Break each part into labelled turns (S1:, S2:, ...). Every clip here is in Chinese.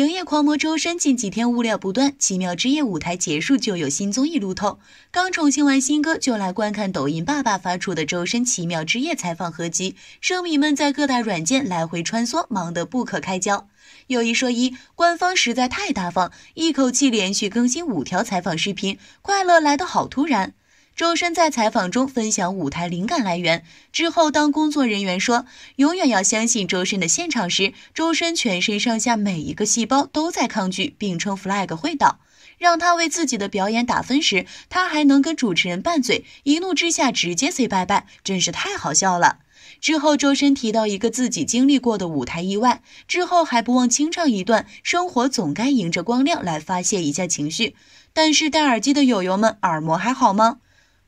S1: 营业狂魔周深，近几天物料不断。奇妙之夜舞台结束，就有新综艺路透。刚宠幸完新歌，就来观看抖音爸爸发出的周深奇妙之夜采访合集。生迷们在各大软件来回穿梭，忙得不可开交。有一说一，官方实在太大方，一口气连续更新五条采访视频，快乐来得好突然。周深在采访中分享舞台灵感来源之后，当工作人员说“永远要相信周深”的现场时，周深全身上下每一个细胞都在抗拒，并称 flag 会倒。让他为自己的表演打分时，他还能跟主持人拌嘴，一怒之下直接 say 拜拜，真是太好笑了。之后，周深提到一个自己经历过的舞台意外，之后还不忘清唱一段：“生活总该迎着光亮来发泄一下情绪。”但是戴耳机的友友们，耳膜还好吗？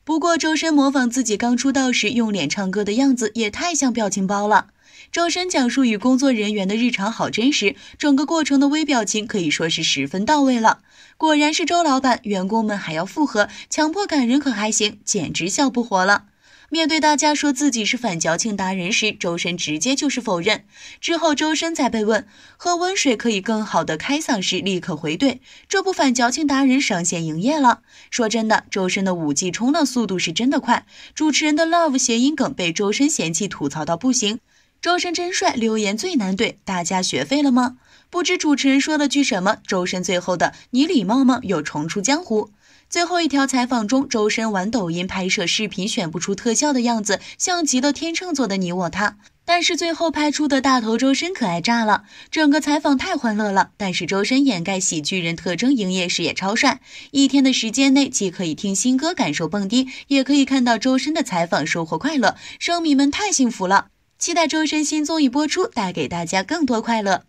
S1: 不过周深模仿自己刚出道时用脸唱歌的样子也太像表情包了。周深讲述与工作人员的日常好真实，整个过程的微表情可以说是十分到位了。果然是周老板，员工们还要附和，强迫感人可还行，简直笑不活了。面对大家说自己是反矫情达人时，周深直接就是否认。之后周深在被问喝温水可以更好的开嗓时，立刻回怼，这不反矫情达人上线营业了。说真的，周深的五 G 冲浪速度是真的快。主持人的 love 谐音梗被周深嫌弃吐槽到不行。周深真帅，留言最难对，大家学废了吗？不知主持人说了句什么，周深最后的你礼貌吗？又重出江湖。最后一条采访中，周深玩抖音拍摄视频，选不出特效的样子，像极了天秤座的你我他。但是最后拍出的大头周深可爱炸了，整个采访太欢乐了。但是周深掩盖喜剧人特征，营业时也超帅。一天的时间内，既可以听新歌感受蹦迪，也可以看到周深的采访收获快乐，生米们太幸福了。期待周深新综艺播出，带给大家更多快乐。